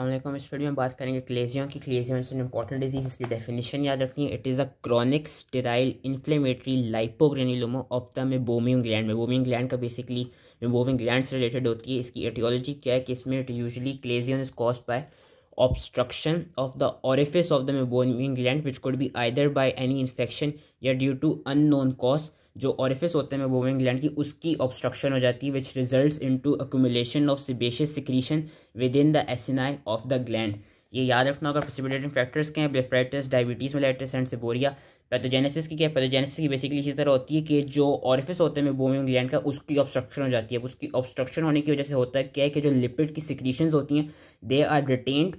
अल्लाम इस वीडियो में बात करेंगे क्लेजियम की chalazion is an important disease इसकी डेफिनेशन याद रखनी है it is a chronic sterile inflammatory lipogranuloma of the meibomian gland meibomian gland का बेसिकली मेबोमियम ग्लैंड से रिलेटेड होती है इसकी एटियोलॉजी क्या है कि इसमें it usually chalazion is caused by obstruction of the orifice of the meibomian gland which could be either by any infection या due to unknown cause जो ऑरिफिस होते हैं मेबोमियन ग्लैंड की उसकी ऑब्स्ट्रक्शन हो जाती है which result into accumulation of sebaceous secretion within the acini of the gland ये याद रखना होगा प्रसिपिटेटिंग फैक्टर्स के हैं blepharitis diabetes mellitus and seborrhoea pathogenesis की क्या पैथोजेनेसिस की बेसिकली इसी तरह होती है कि जो ऑरिफिस होते हैं बोमिंग ग्लैंड का उसकी ऑब्स्ट्रक्शन हो जाती है उसकी ऑब्स्ट्रक्शन होने की वजह से होता है क्या है कि जो लिपिड की सिक्रीशन होती हैं they are retained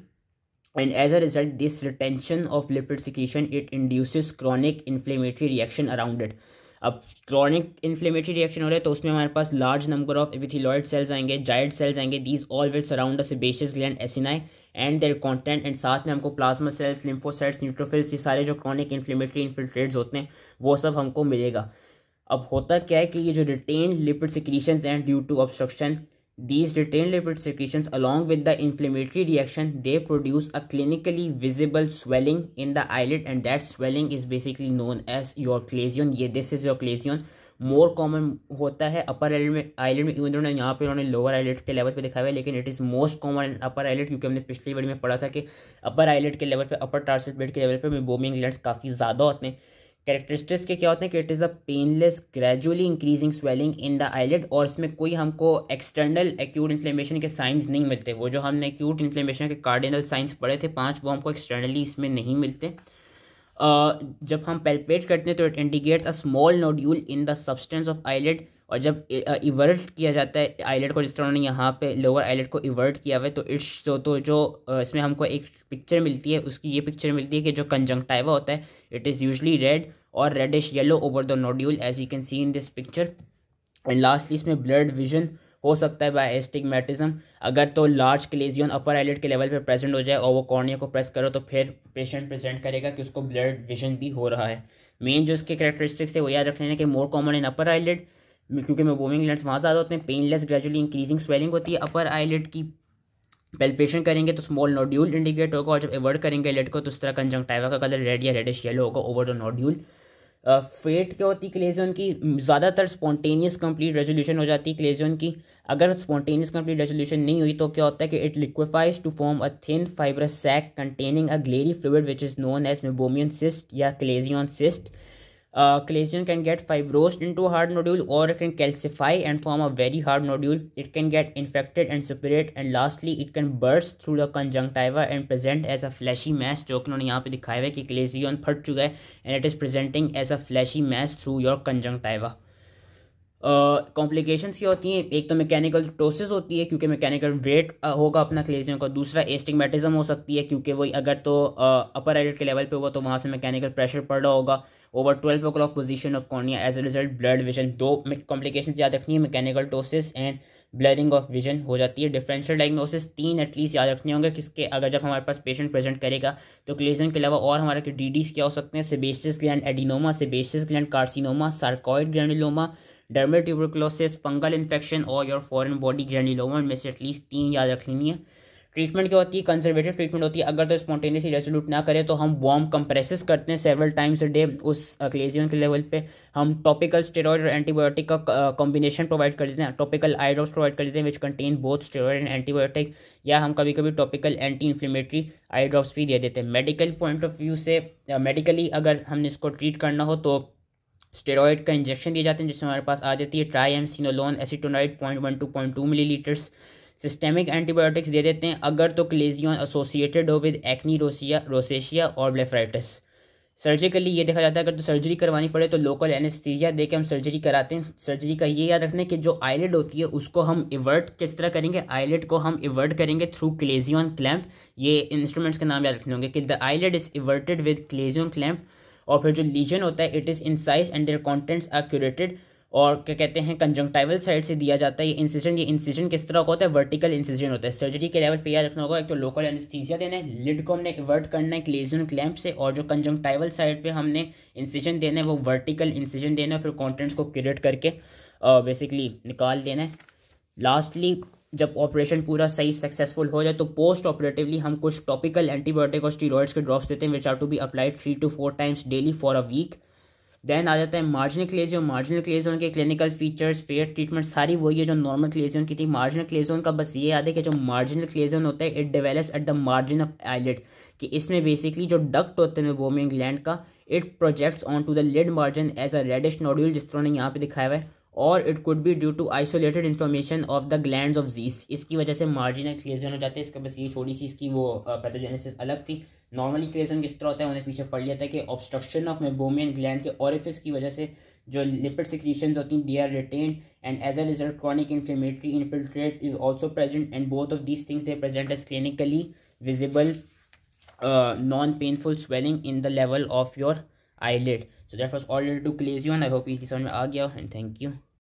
and as a result this retention of lipid secretion it induces chronic inflammatory reaction around it अब क्रॉनिक इन्फ्लेमेटरी रिएक्शन हो रहा है तो उसमें हमारे पास large number of epithelioid cells आएंगे जाइड सेल्स आएंगे these all will surround a sebaceous gland acini and their content and साथ में हमको प्लाज्मा सेल्स लिम्फोसाइट्स न्यूट्रोफिल्स ये सारे जो क्रॉनिक इन्फ्लेमेटरी इन्फिल्ट्रेट्स होते हैं वो सब हमको मिलेगा अब होता क्या है कि ये जो retain lipid secretion and due to obstruction These retained lipid secretions along with the inflammatory reaction, they produce a clinically visible swelling in the eyelid and that swelling is basically known as your clasion. ये this is your clasion. More common होता है upper eyelid में eyelid में even उन्होंने यहाँ पे उन्होंने lower eyelet के लेवल पे दिखाया है लेकिन it is most common and upper eyelid क्योंकि हमने पिछली वीडियो में पढ़ा था कि अपर आईलेट के लेवल पे अपर टार्सल बेड के लेवल पे बोमिंग ग्लैंड्स काफ़ी ज़्यादा होते हैं कैरेक्टरिस्टिक्स के क्या होते हैं कि it is a painless gradually increasing swelling in the eyelid और इसमें कोई हमको एक्सटर्नल एक्यूट इन्फ्लेमेशन के साइंस नहीं मिलते वो जो हमने एक्यूट इन्फ्लेमेशन के कार्डिनल साइंस पढ़े थे पाँच वो हमको एक्सटर्नली इसमें नहीं मिलते uh, जब हम पेल्पेट करते हैं तो it indicates a small nodule in the substance of eyelid और जब इवर्ट किया जाता है आईलेट को जिस तरह उन्होंने यहाँ पे लोअर आईलेट को इवर्ट किया हुआ है तो इट्स जो तो, तो जो इसमें हमको एक पिक्चर मिलती है उसकी ये पिक्चर मिलती है कि जो कंजंक्टाइवा होता है इट इज़ यूजली रेड और reddish yellow over the nodule as you can see in this picture and lastly इसमें ब्लड विजन हो सकता है बाय एस्टिगमेटिज्म अगर तो लार्ज क्लेजियन अपर आईलेट के लेवल पर प्रेजेंट हो जाए और वो कॉर्निया को प्रेस करो तो फिर पेशेंट प्रेजेंट करेगा कि उसको ब्लड विजन भी हो रहा है मेन जो उसके करेक्टरिस्टिक्स है वो याद रख लेना कि more common in upper eyelid क्योंकि मेबोमिंग लेंस वहाँ ज़्यादा होते हैं पेनलेस ग्रेजुअली इंक्रीजिंग स्वेलिंग होती है अपर आईलेट की पेल्पेशन करेंगे तो स्मॉल नोड्यूल इंडिकेट होगा और जब एवर्ड करेंगे लेट को तो उस तरह कंजंक्टाइवा का कलर रेड या रेडिश येलो होगा ओवर द नोड्यूल फेट क्या होती है क्लेजन की ज़्यादातर स्पॉन्टेनियस कंप्लीट रेजोल्यूशन हो जाती है क्लेजोन की अगर स्पॉन्टेनियस कंप्लीट रेजोल्यूशन नहीं हुई तो क्या होता है कि it liquefies to form a thin fibre sac containing a glairy fluid which is known as meibomian cyst या chalazion cyst uh, calcium can get fibrosed into a hard nodule or it can calcify and form a very hard nodule. It can get infected and suppurate and lastly it can burst through the conjunctiva and present as a fleshy mass जो कि उन्होंने यहाँ पे है कि फट चुका है and it is presenting as a fleshy mass through your conjunctiva. Complications ये होती हैं एक तो मैकेनिकल टोसिस होती है क्योंकि मैकेनिकल वेट होगा अपना क्लेजियन का दूसरा एस्टिगमेटिज्म हो सकती है क्योंकि वही अगर तो अपर एडल्ट के लेवल पे हुआ तो वहाँ से मैकेनिकल प्रेशर पड़ रहा होगा over twelve o'clock position of cornea as a result blurred vision दो कॉम्प्लिकेशन याद रखनी है mechanical ptosis and blurring of vision हो जाती है डिफरेंशियल डायग्नोसिस तीन एटलीस्ट याद रखने होंगे किसके अगर जब हमारे पास पेशेंट प्रेजेंट करेगा तो क्लेजन के अलावा और हमारे डी डीज क्या हो सकते हैं sebaceous gland adenoma sebaceous gland carcinoma sarcoid granuloma dermal tuberculosis fungal infection और योर फॉरन बॉडी ग्रैंडीलोमा में से एटलीस्ट तीन याद रख लेनी है ट्रीटमेंट क्या होती है कंजर्वेटिव ट्रीटमेंट होती है अगर तो स्पॉन्टेनियसली रेजोल्यूट ना करें तो हम वॉम कंप्रेसेस करते हैं सेवरल टाइम्स डे उस अक्लेजियन के लेवल पे हम टॉपिकल स्टेरॉइड और एंटीबायोटिक का कॉम्बिनेशन प्रोवाइड कर देते हैं टॉपिकल आईड्रॉप्स प्रोवाइड कर देते हैं which contain both steroid and antibiotic या हम कभी कभी टॉपिकल एंटी इन्फ्लेमेटरी आईड्रॉप्स भी दे देते हैं मेडिकल पॉइंट ऑफ व्यू से मेडिकली अगर हमने इसको ट्रीट करना हो तो स्टेरॉयड का इंजेक्शन दिए जाते हैं जिसमें हमारे पास आ जाती है triam acetonide point one to point two millilitres systemic antibiotics दे देते हैं अगर तो क्लेजियन एसोसिएटेड हो विद एक्नी रोसिया रोसेशिया और ब्लेफ्राइटिस सर्जिकली ये देखा जाता है अगर तो सर्जरी करवानी पड़े तो लोकल एनेस्थीजिया दे के हम सर्जरी कराते हैं सर्जरी का ये याद रखना है कि जो आईलेट होती है उसको हम इवर्ट किस तरह करेंगे आईलेट को हम इवर्ट करेंगे थ्रू क्लेजियन क्लैम्प ये इंस्ट्रूमेंट्स का नाम याद रखने होंगे कि the eyelid is everted with chalazion clamp और फिर जो लीजन होता है it is incised and their contents are curetted और क्या कहते हैं कंजंक्टाइवल साइड से दिया जाता है ये इंसिजन ये इंसिजन किस तरह का होता है वर्टिकल इंसिजन होता है सर्जरी के लेवल पे याद रखना होगा एक तो लोकल एनस्थीजिया देना है लिड को हमने इवर्ट करना है क्लेजन क्लैम्प से और जो कंजंक्टाइवल साइड पे हमने इंसिजन देना है वो वर्टिकल इंसिजन देना है फिर कॉन्टेंट्स को क्यूरेट करके बेसिकली निकाल देना है लास्टली जब ऑपरेशन पूरा सही सक्सेसफुल हो जाए तो पोस्ट ऑपरेटिवली हम कुछ टॉपिकल एंटीबायोटिक और स्टीरोइड्स के ड्रॉप्स देते हैं which are to be applied three to four times daily for a week then आ जाता है मार्जिनल क्लेजियन मार्जिनल क्लेजियन के क्लिनिकल फीचर्स फेयर ट्रीटमेंट सारी वही है जो नॉर्मल क्लेजियन की थी मार्जिनल क्लेजियन का बस ये याद है कि जो मार्जिनल क्लेजियन होता है it develops at the margin of eyelid कि इसमें बेसिकली जो डक्ट होते हैं वोमिंग लैंड का it projects on to the lid margin as a reddish nodule जिस तरह ने यहाँ पे दिखाया हुआ है और it could be due to isolated inflammation of the gland of Zeis इसकी वजह से मार्जिनल क्लेजन हो जाते हैं इसका बस ये थोड़ी सी इसकी वो पैथोजेनेसिस अलग थी नॉर्मली क्लेजन किस तरह होता है उन्हें पीछे पढ़ लिया था कि ऑब्स्ट्रक्शन ऑफ मेबोमियन ग्लैंड के ऑरिफिस की वजह से जो लिपिड सिक्रीशन होती हैं they are retained and as a result chronic inflammatory infiltrate is also present and both of these things they present as clinically visible non painful swelling in the level of your eyelid so that was all to do please you and i hope you this one aa gaya and thank you